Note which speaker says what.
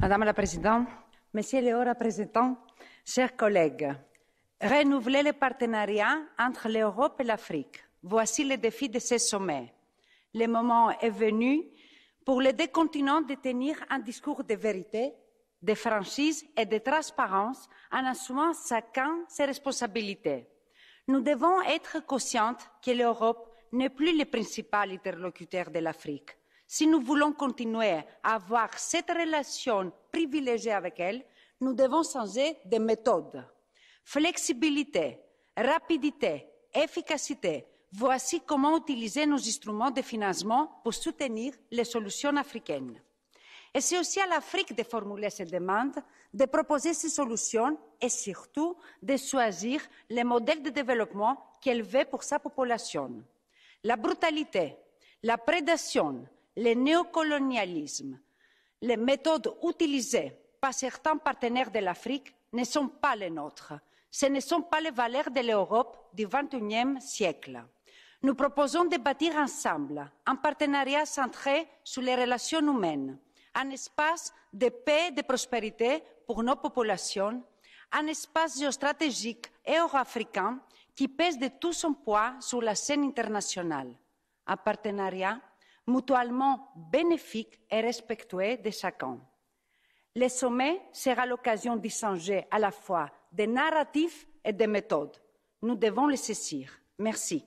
Speaker 1: Madame la Présidente, Monsieur le Haut-représentant, chers collègues, renouveler le partenariat entre l'Europe et l'Afrique. Voici le défi de ce sommet. Le moment est venu pour les deux continents de tenir un discours de vérité, de franchise et de transparence en assumant chacun ses responsabilités. Nous devons être conscients que l'Europe n'est plus le principal interlocuteur de l'Afrique si nous voulons continuer à avoir cette relation privilégiée avec elle, nous devons changer de méthode. Flexibilité, rapidité, efficacité, voici comment utiliser nos instruments de financement pour soutenir les solutions africaines. Et c'est aussi à l'Afrique de formuler ses demandes, de proposer ses solutions et surtout de choisir les modèles de développement qu'elle veut pour sa population. La brutalité, la prédation, le néocolonialisme, les méthodes utilisées par certains partenaires de l'Afrique ne sont pas les nôtres. Ce ne sont pas les valeurs de l'Europe du XXIe siècle. Nous proposons de bâtir ensemble un partenariat centré sur les relations humaines, un espace de paix et de prospérité pour nos populations, un espace géostratégique euro-africain qui pèse de tout son poids sur la scène internationale, un partenariat mutuellement bénéfique et respectueux de chacun. Le sommet sera l'occasion d'échanger à la fois des narratifs et des méthodes. Nous devons les saisir. Merci.